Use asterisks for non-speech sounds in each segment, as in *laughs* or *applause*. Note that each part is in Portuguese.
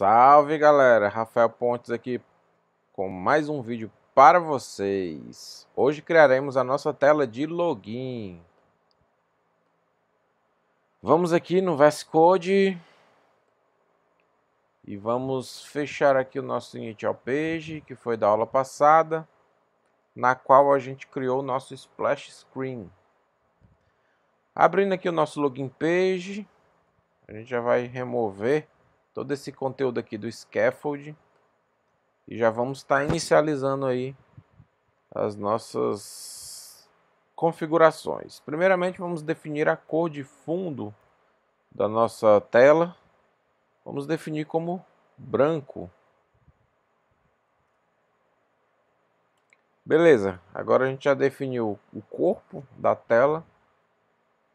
Salve galera, Rafael Pontes aqui com mais um vídeo para vocês. Hoje criaremos a nossa tela de login. Vamos aqui no VS Code e vamos fechar aqui o nosso initial page que foi da aula passada, na qual a gente criou o nosso splash screen. Abrindo aqui o nosso login page, a gente já vai remover todo esse conteúdo aqui do scaffold e já vamos estar tá inicializando aí as nossas configurações. Primeiramente vamos definir a cor de fundo da nossa tela. Vamos definir como branco. Beleza, agora a gente já definiu o corpo da tela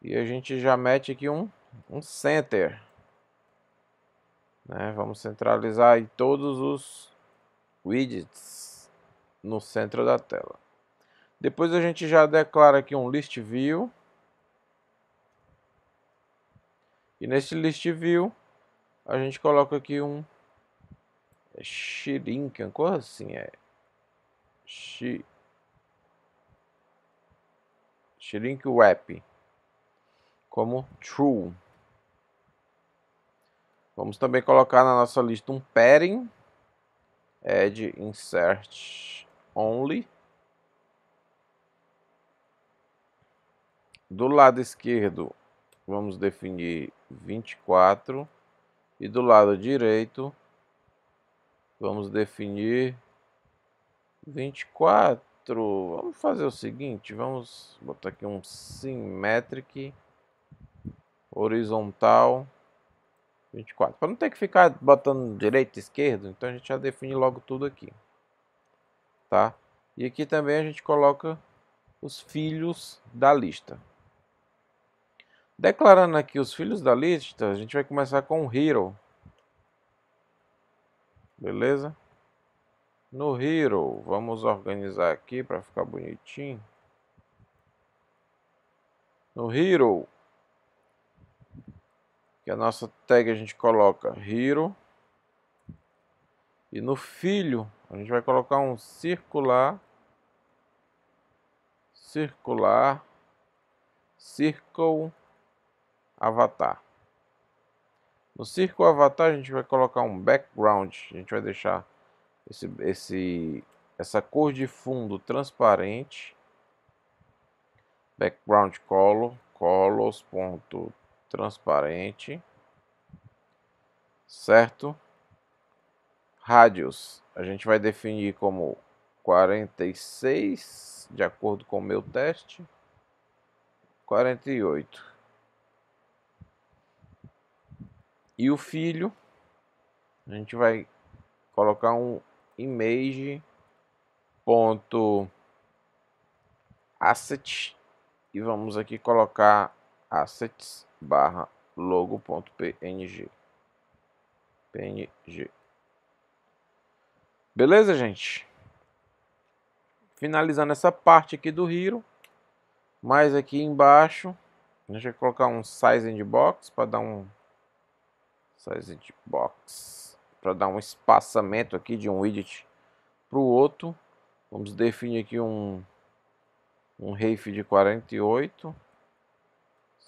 e a gente já mete aqui um, um center. Né? Vamos centralizar aí todos os widgets no centro da tela. Depois a gente já declara aqui um list view. E nesse list view a gente coloca aqui um é Shirinkan, como assim é? Shi... Shrink Wrap como true. Vamos também colocar na nossa lista um padding, add insert only. Do lado esquerdo, vamos definir 24 e do lado direito vamos definir 24. Vamos fazer o seguinte, vamos botar aqui um symmetric horizontal 24. Para não ter que ficar botando direito e esquerdo, então a gente já define logo tudo aqui. Tá? E aqui também a gente coloca os filhos da lista. Declarando aqui os filhos da lista, a gente vai começar com o hero. Beleza? No hero, vamos organizar aqui para ficar bonitinho. No hero, que a nossa tag a gente coloca hero e no filho a gente vai colocar um circular circular circle avatar no circle avatar a gente vai colocar um background a gente vai deixar esse, esse essa cor de fundo transparente background color colos ponto transparente, certo? Rádios, a gente vai definir como 46, de acordo com o meu teste, 48. E o filho, a gente vai colocar um image ponto asset e vamos aqui colocar assets barra logo.png. PNG. Beleza, gente? Finalizando essa parte aqui do Hero. Mais aqui embaixo. gente vai colocar um sizing box para dar um sizing box para dar um espaçamento aqui de um widget para o outro. Vamos definir aqui um um ref de 48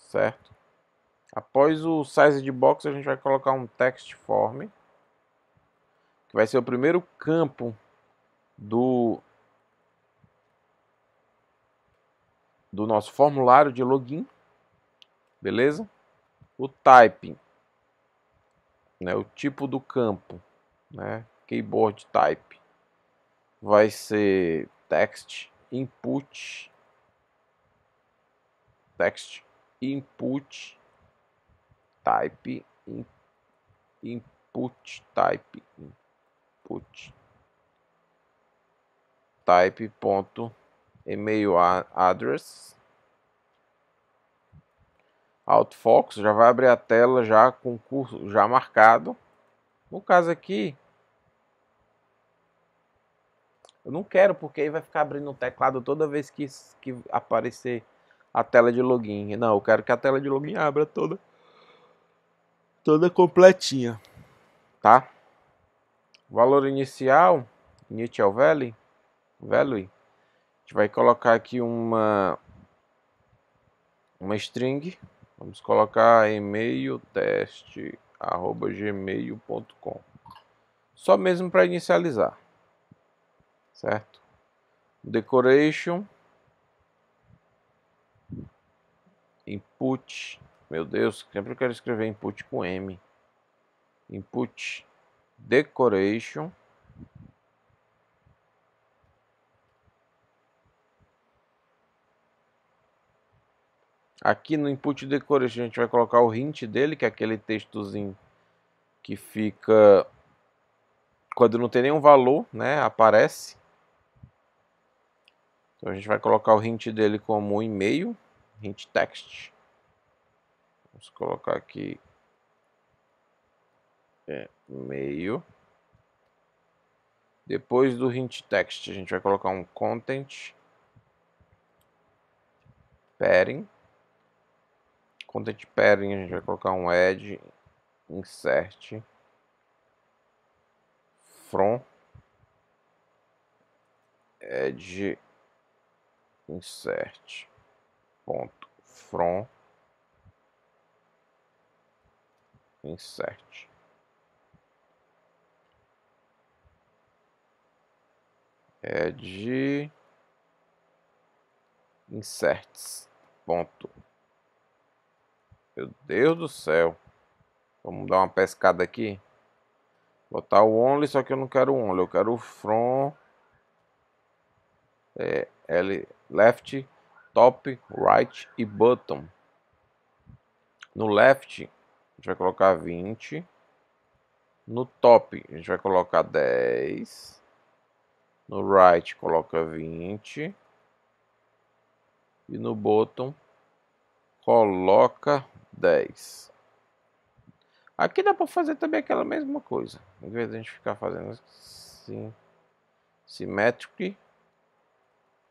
certo? Após o size de box, a gente vai colocar um text form, que vai ser o primeiro campo do do nosso formulário de login, beleza? O type, né, o tipo do campo, né, keyboard type, vai ser text, input, text, input type input type input type ponto email address autofocus já vai abrir a tela já com curso já marcado no caso aqui eu não quero porque aí vai ficar abrindo o teclado toda vez que, que aparecer a tela de login. Não, eu quero que a tela de login abra toda toda completinha, tá? Valor inicial, initial value, value. A gente vai colocar aqui uma uma string. Vamos colocar e-mail teste arroba gmail.com só mesmo para inicializar certo decoration Input. Meu Deus, sempre quero escrever input com M. Input decoration. Aqui no input decoration a gente vai colocar o hint dele, que é aquele textozinho que fica quando não tem nenhum valor, né, aparece. Então a gente vai colocar o hint dele como um e-mail hint text. Vamos colocar aqui é, meio. Depois do hint text, a gente vai colocar um content padding. Content padding, a gente vai colocar um add insert from edge insert ponto from insert é de inserts ponto meu Deus do céu vamos dar uma pescada aqui botar o only só que eu não quero only eu quero from é, l left top, right e button. No left, a gente vai colocar 20. No top, a gente vai colocar 10. No right, coloca 20. E no bottom, coloca 10. Aqui dá para fazer também aquela mesma coisa. Em vez de a gente ficar fazendo assim, simétrico,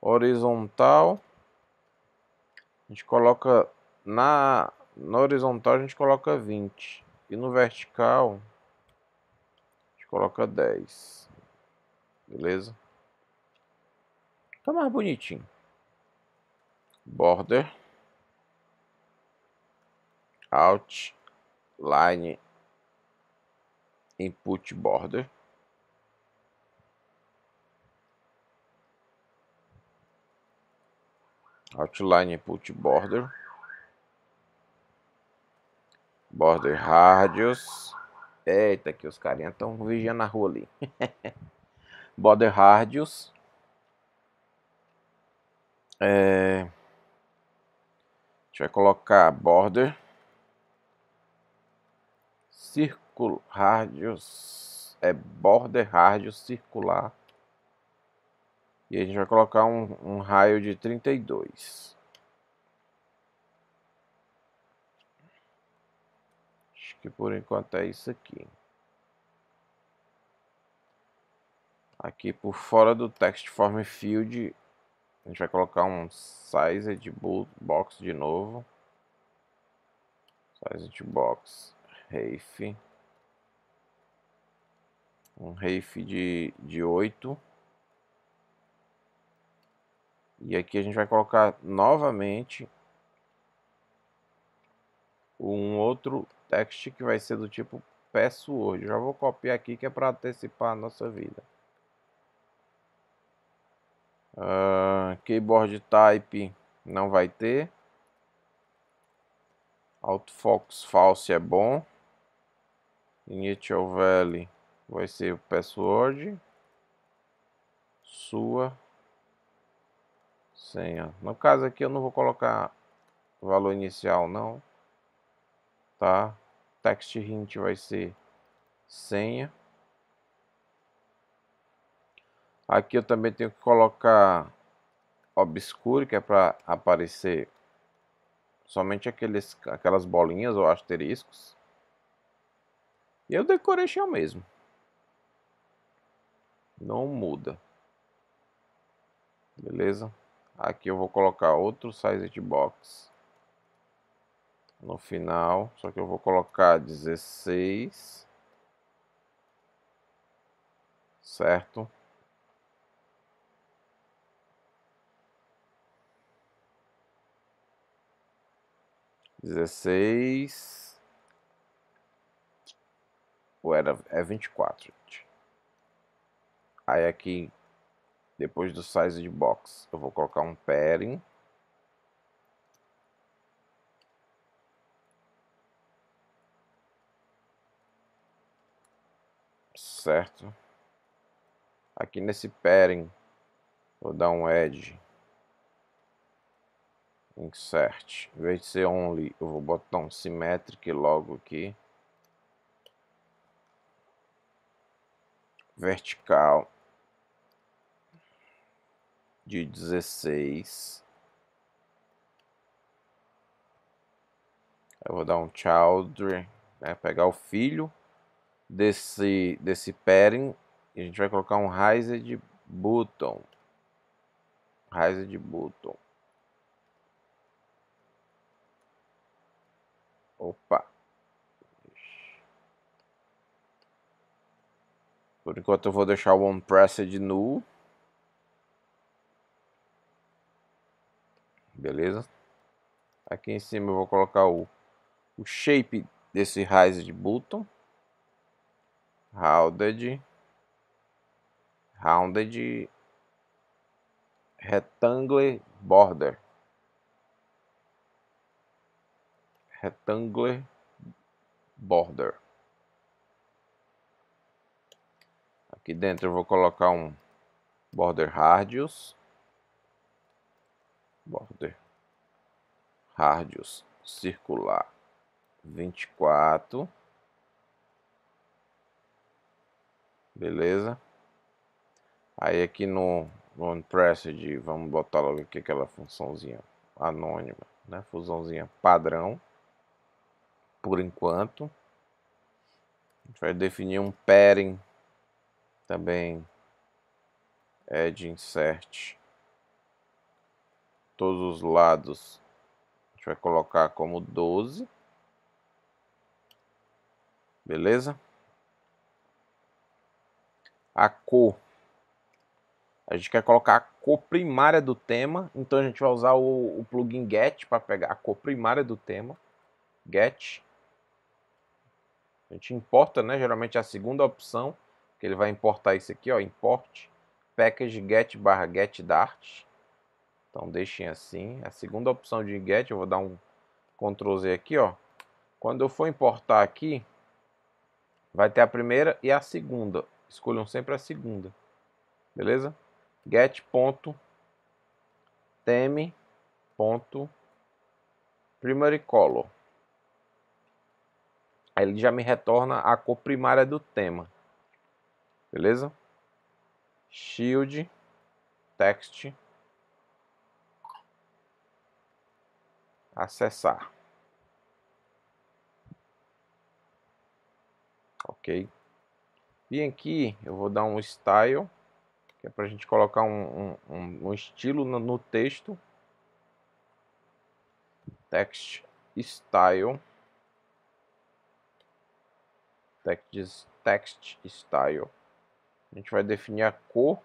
horizontal, a gente coloca na, na horizontal a gente coloca 20 e no vertical a gente coloca 10 beleza tá mais bonitinho border outline input border Outline put Border, Border Radius, eita que os carinhas estão vigiando a rua ali, *laughs* Border Radius, é, a gente vai colocar Border, Círculo Radius, é Border Radius Circular, e a gente vai colocar um, um raio de 32. Acho que por enquanto é isso aqui. Aqui por fora do text form field, a gente vai colocar um size de box de novo. Size de box, rafe. Um rafe de, de 8. E aqui a gente vai colocar novamente um outro text que vai ser do tipo password. já vou copiar aqui que é para antecipar a nossa vida. Uh, keyboard type não vai ter. Autofocus false é bom. Initial value vai ser o password. Sua senha. No caso aqui eu não vou colocar valor inicial não, tá? Text hint vai ser senha. Aqui eu também tenho que colocar obscuro, que é para aparecer somente aqueles, aquelas bolinhas ou asteriscos. E eu decorei é o mesmo. Não muda. Beleza? Aqui eu vou colocar outro size box no final, só que eu vou colocar 16, certo? Dezesseis, ou era, é e quatro. Aí aqui depois do size box, eu vou colocar um padding. Certo. Aqui nesse padding, vou dar um edge. Insert. Em vez de ser only, eu vou botar um symmetric logo aqui. Vertical de dezesseis. Eu vou dar um child, né? pegar o filho desse, desse pairing e a gente vai colocar um raised button. Raised button. Opa. Por enquanto eu vou deixar o onPressed null. beleza? Aqui em cima eu vou colocar o, o shape desse raised button. Rounded. Rounded. Rectangular border. Rectangular border. Aqui dentro eu vou colocar um border radius border radius circular 24 beleza aí aqui no no presage vamos botar logo aqui aquela funçãozinha anônima né fusãozinha padrão por enquanto a gente vai definir um padding também é de insert todos os lados, a gente vai colocar como 12. Beleza? A cor. A gente quer colocar a cor primária do tema, então a gente vai usar o, o plugin get para pegar a cor primária do tema. Get. A gente importa, né? Geralmente é a segunda opção, que ele vai importar isso aqui, ó, import package get barra get dart. Então deixem assim. A segunda opção de get, eu vou dar um Ctrl Z aqui, ó. Quando eu for importar aqui, vai ter a primeira e a segunda. Escolham sempre a segunda. Beleza? get.teme.primarycolor. Aí ele já me retorna a cor primária do tema. Beleza? Shield text acessar. Ok? E aqui eu vou dar um style, que é para a gente colocar um, um, um estilo no, no texto. Text style. Text, text style. A gente vai definir a cor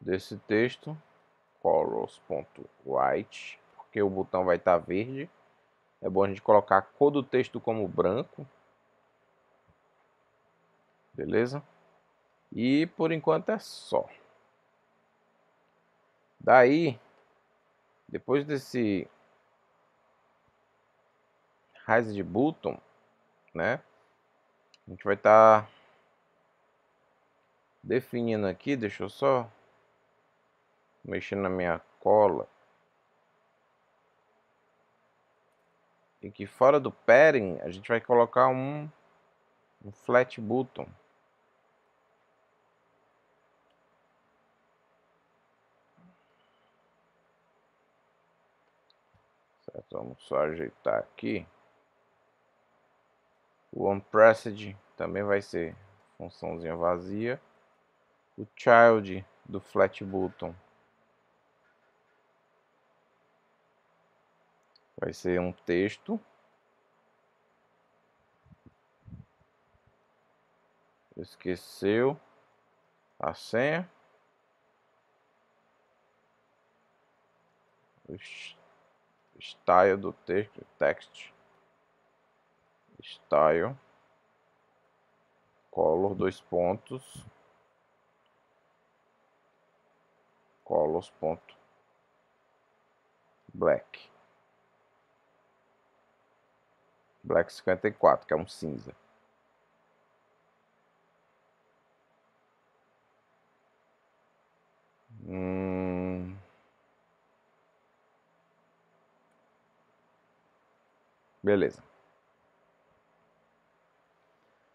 desse texto. Colors.white porque o botão vai estar tá verde. É bom a gente colocar a cor do texto como branco. Beleza? E por enquanto é só. Daí, depois desse Rise Button, né? A gente vai estar tá definindo aqui, deixa eu só mexer na minha cola. e que fora do padding a gente vai colocar um, um flat button. vamos só ajeitar aqui. O onPressed também vai ser funçãozinha vazia. O child do flat button vai ser um texto. Esqueceu a senha. Style do texto, text. Style. Color, dois pontos. Colors, ponto. Black. Black 54, que é um cinza. Hum... Beleza.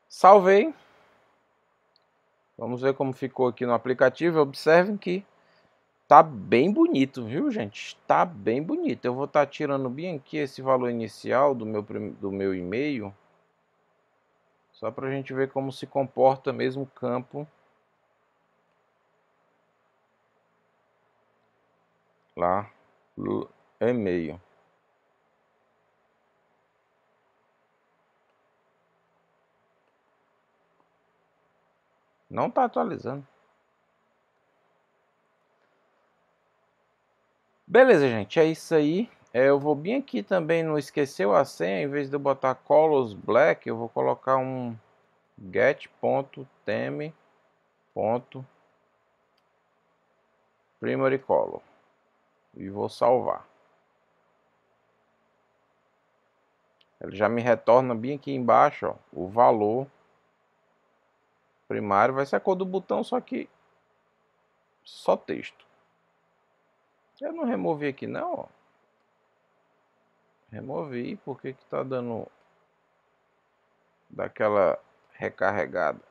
Salvei. Vamos ver como ficou aqui no aplicativo. Observem que Tá bem bonito, viu, gente? Tá bem bonito. Eu vou estar tá tirando bem aqui esse valor inicial do meu, do meu e-mail. Só para a gente ver como se comporta mesmo o campo. Lá, e-mail. Não está atualizando. Beleza, gente, é isso aí. É, eu vou bem aqui também não esqueceu a senha, em vez de eu botar colors black, eu vou colocar um get.teme. Primary color e vou salvar. Ele já me retorna bem aqui embaixo, ó, o valor primário vai ser a cor do botão, só que só texto. Eu não removi aqui não, ó. Removi, porque que tá dando daquela recarregada?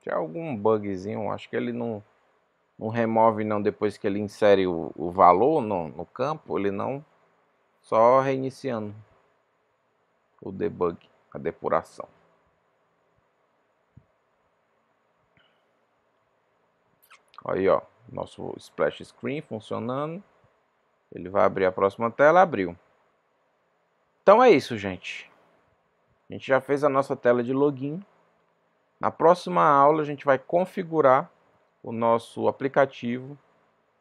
Tinha algum bugzinho, acho que ele não, não remove não depois que ele insere o, o valor no, no campo, ele não, só reiniciando o debug, a depuração. Aí, ó nosso splash screen funcionando. Ele vai abrir a próxima tela, abriu. Então é isso, gente. A gente já fez a nossa tela de login. Na próxima aula a gente vai configurar o nosso aplicativo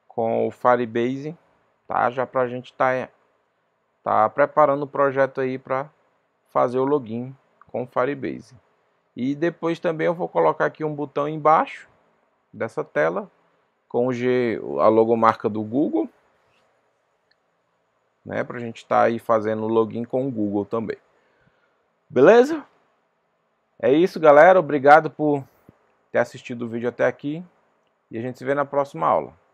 com o Firebase, tá? Já para a gente estar tá, tá preparando o projeto aí para fazer o login com o Firebase. E depois também eu vou colocar aqui um botão embaixo dessa tela com o G, a logomarca do Google, né, para a gente estar tá aí fazendo login com o Google também. Beleza? É isso, galera. Obrigado por ter assistido o vídeo até aqui. E a gente se vê na próxima aula.